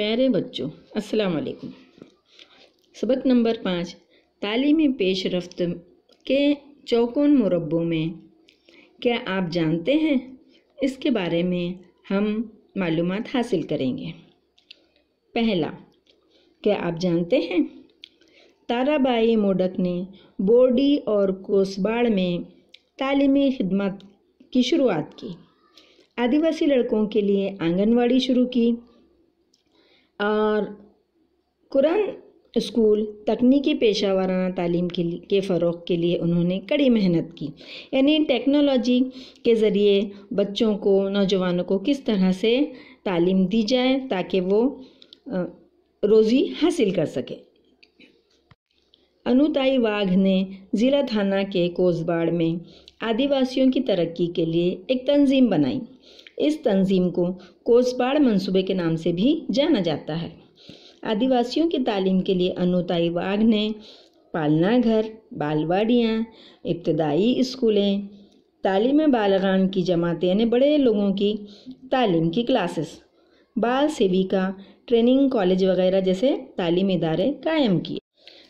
प्यारे बच्चों अस्सलाम वालेकुम सबक नंबर पाँच तालीमी पेश रफ्त के चौकोन मुरबों में क्या आप जानते हैं इसके बारे में हम मालूम हासिल करेंगे पहला क्या आप जानते हैं ताराबाई मोडक ने बोडी और कोसबाड़ में तालीमी खिदमत की शुरुआत की आदिवासी लड़कों के लिए आंगनवाड़ी शुरू की और कुरान स्कूल तकनीकी पेशा वाराना तालीम के लिए के फ़रोग के लिए उन्होंने कड़ी मेहनत की यानी टेक्नोलॉजी के ज़रिए बच्चों को नौजवानों को किस तरह से तालीम दी जाए ताकि वो रोज़ी हासिल कर सके अनुताई वाघ ने ज़िला थाना के कोसबाड़ में आदिवासियों की तरक्की के लिए एक तंजीम बनाई इस तंजीम को कोसबाड़ मंसूबे के नाम से भी जाना जाता है आदिवासियों की तालीम के लिए अनुताई बाघ ने पालना घर बालवाड़ियाँ इब्तदाई स्कूलें तालीम बालगान की जमातें यानी बड़े लोगों की तालीम की क्लासेस बाल सेविका ट्रेनिंग कॉलेज वगैरह जैसे तालीम इदारे कायम किए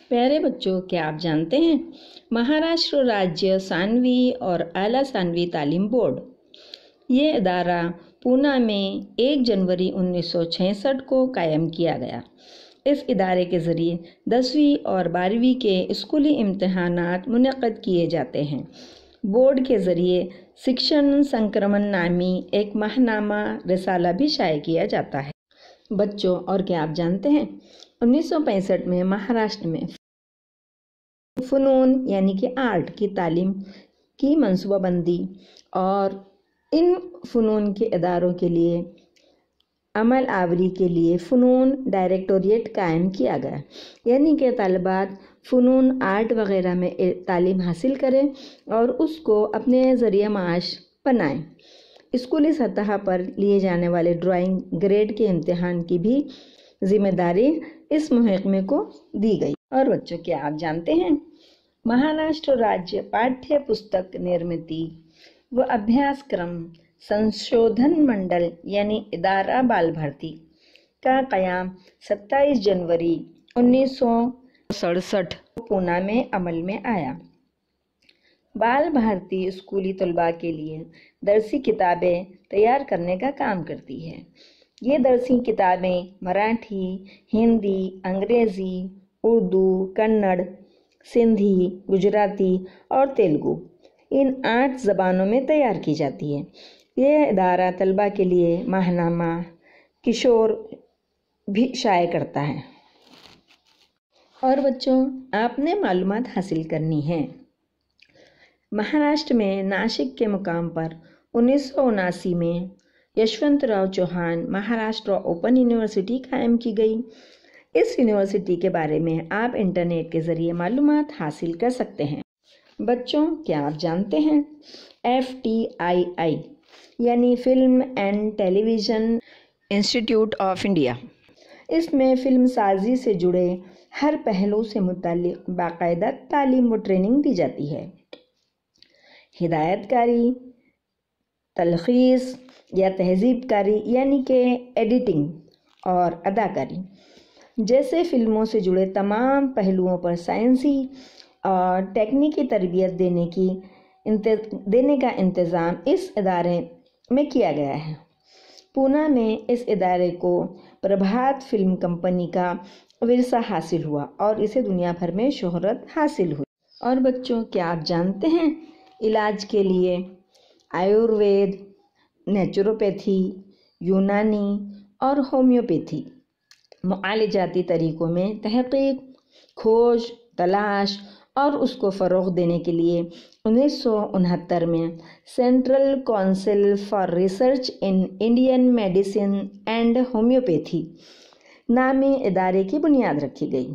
प्यारे बच्चों क्या आप जानते हैं महाराष्ट्र राज्य सानवी और आला सानवी तालीम बोर्ड ये अदारा पूना में 1 जनवरी 1966 को कायम किया गया इस इदारे के ज़रिए दसवीं और बारहवीं के स्कूली इम्तहान मनक़द किए जाते हैं बोर्ड के ज़रिए शिक्षण संक्रमण नामी एक माहनामा रसाला भी शाये किया जाता है बच्चों और क्या आप जानते हैं 1965 में महाराष्ट्र में फ़नून यानी कि आर्ट की तालीम की मनसूबाबंदी और इन फ़नून के अदारों के लिए अमल आवरी के लिए फ़नून डायरेक्टोरेट कायम किया गया यानी कि तलबात फ़नून आर्ट वगैरह में तालीम हासिल करें और उसको अपने ज़रिए माश बनाएँ स्कूली सतह पर लिए जाने वाले ड्राइंग ग्रेड के इम्तहान की भी जिम्मेदारी इस महकमे को दी गई और बच्चों क्या आप जानते हैं महाराष्ट्र राज्य पाठ्य पुस्तक निर्मित व अभ्यासक्रम संशोधन मंडल यानी इदारा बाल भारती का कयाम 27 जनवरी उन्नीस पूना में अमल में आया बाल भारती स्कूली तलबा के लिए दरसी किताबें तैयार करने का काम करती है ये दरसी किताबें मराठी हिंदी अंग्रेज़ी उर्दू कन्नड़ सिंधी गुजराती और तेलुगू इन आठ ज़बानों में तैयार की जाती है ये अदारा तलबा के लिए माहनामा किशोर भी शाये करता है और बच्चों आपने मालूम हासिल करनी है महाराष्ट्र में नासिक के मुकाम पर उन्नीस में यशवंत राव चौहान महाराष्ट्र ओपन यूनिवर्सिटी कायम की गई इस यूनिवर्सिटी के बारे में आप इंटरनेट के ज़रिए मालूम हासिल कर सकते हैं बच्चों क्या आप जानते हैं एफ टी आई आई यानी film and television institute of India इसमें फिल्म साजी से जुड़े हर पहलू से मुतल बाकायदा तालीम व ट्रेनिंग दी जाती है हिदायतकारी तलखीस या तहजीबकारी यानी कि एडिटिंग और अदाकारी जैसे फिल्मों से जुड़े तमाम पहलुओं पर साइंसी और तरबियत देने की देने का इंतज़ाम इस इदारे में किया गया है पूना में इस इदारे को प्रभात फिल्म कंपनी का विरसा हासिल हुआ और इसे दुनिया भर में शोहरत हासिल हुई और बच्चों क्या आप जानते हैं इलाज के लिए आयुर्वेद नेचुरोपैथी यूनानी और होम्योपैथी मालजाती तरीक़ों में तहकीक खोज तलाश और उसको फ़रोग देने के लिए उन्नीस में central council for research in Indian medicine and homoeopathy नामी इदारे की बुनियाद रखी गई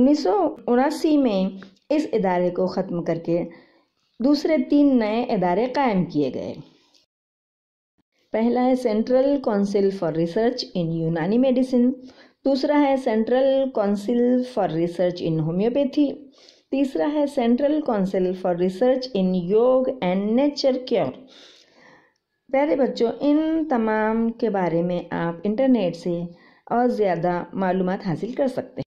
उन्नीस में इस इदारे को ख़त्म करके दूसरे तीन नए इदारे कायम किए गए पहला है central council for research in Unani medicine दूसरा है central council for research in homoeopathy तीसरा है central council for research in yoga and nature cure प्यारे बच्चों इन तमाम के बारे में आप इंटरनेट से और ज़्यादा मालूम हासिल कर सकते हैं